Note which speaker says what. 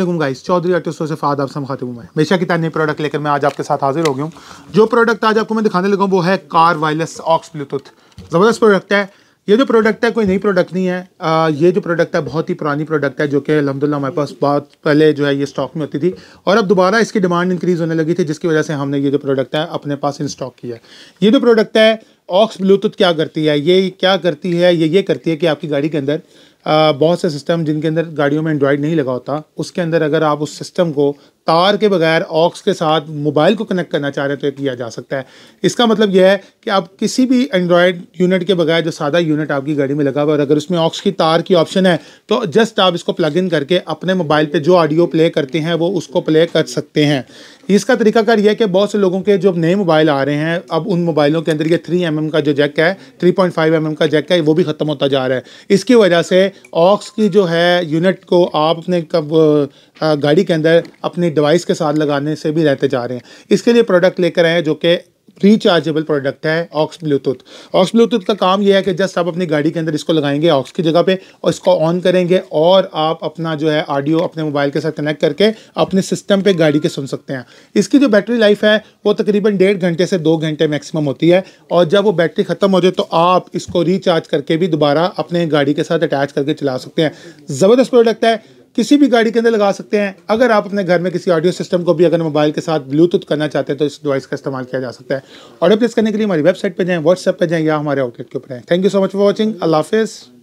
Speaker 1: Aslam guys Chaudhary आर्टिस्टों से आदाब सम खातिम है हमेशा की तरह प्रोडक्ट लेकर मैं आज आपके साथ हाजिर हो गया हूँ जो प्रोडक्ट आज आपको मैं दिखाने लगा वो है कार वायरलेस ऑक्स ब्लूटूथ ज़बरदस्त प्रोडक्ट है ये जो प्रोडक्ट है कोई नई प्रोडक्ट नहीं है आ, ये जो प्रोडक्ट है बहुत ही पुरानी प्रोडक्ट है जो कि अलहमदिल्ला हमारे पास बहुत पहले जो है ये स्टॉक में होती थी और अब दोबारा इसकी डिमांड इंक्रीज़ होने लगी थी जिसकी वजह से हमने ये जो प्रोडक्ट है अपने पास इन स्टॉक किया है ये जो प्रोडक्ट है ऑक्स ब्लूटूथ क्या करती है ये क्या करती है ये ये करती है कि आपकी गाड़ी के अंदर बहुत से सिस्टम जिनके अंदर गाड़ियों में एंड्रॉयड नहीं लगा होता उसके अंदर अगर आप उस सिस्टम को तार के बगैर ऑक्स के साथ मोबाइल को कनेक्ट करना चाह रहे हैं तो ये किया जा सकता है इसका मतलब यह है कि आप किसी भी एंड्रॉयड यूनिट के बगैर जो सादा यूनिट आपकी गाड़ी में लगा हुआ और अगर उसमें ऑक्स की तार की ऑप्शन है तो जस्ट आप इसको प्लग इन करके अपने मोबाइल पर जो ऑडियो प्ले करते हैं वो उसको प्ले कर सकते हैं इसका तरीकाकार यह है कि बहुत से लोगों के जो नए मोबाइल आ रहे हैं अब उन मोबाइलों के अंदर ये थ्री एम mm का जो जैक है थ्री पॉइंट फाइव एम का जैक है वो भी ख़त्म होता जा रहा है इसकी वजह से ऑक्स की जो है यूनिट को आप अपने कब गाड़ी के अंदर अपनी डिवाइस के साथ लगाने से भी रहते जा रहे हैं इसके लिए प्रोडक्ट लेकर आए हैं जो कि रिचार्जेबल प्रोडक्ट है ऑक्स ब्लूटूथ ऑक्स ब्लूटूथ का काम यह है कि जस्ट आप अपनी गाड़ी के अंदर इसको लगाएंगे ऑक्स की जगह पे और इसको ऑन करेंगे और आप अपना जो है ऑडियो अपने मोबाइल के साथ कनेक्ट करके अपने सिस्टम पे गाड़ी के सुन सकते हैं इसकी जो बैटरी लाइफ है वो तकरीबन डेढ़ घंटे से दो घंटे मैक्सिमम होती है और जब वो बैटरी ख़त्म हो जाए तो आप इसको रिचार्ज करके भी दोबारा अपने गाड़ी के साथ अटैच करके चला सकते हैं ज़बरदस्त प्रोडक्ट है किसी भी गाड़ी के अंदर लगा सकते हैं अगर आप अपने घर में किसी ऑडियो सिस्टम को भी अगर मोबाइल के साथ ब्लूटूथ करना चाहते हैं तो इस डिवाइस का इस्तेमाल किया जा सकता है ऑडियो प्लेस करने के लिए हमारी वेबसाइट पर जाएँ व्हाट्सएप पर जाएँ या हमारे आउटलेट के ऊपर आएँ thank you so much for watching अल्लाह हाफिज़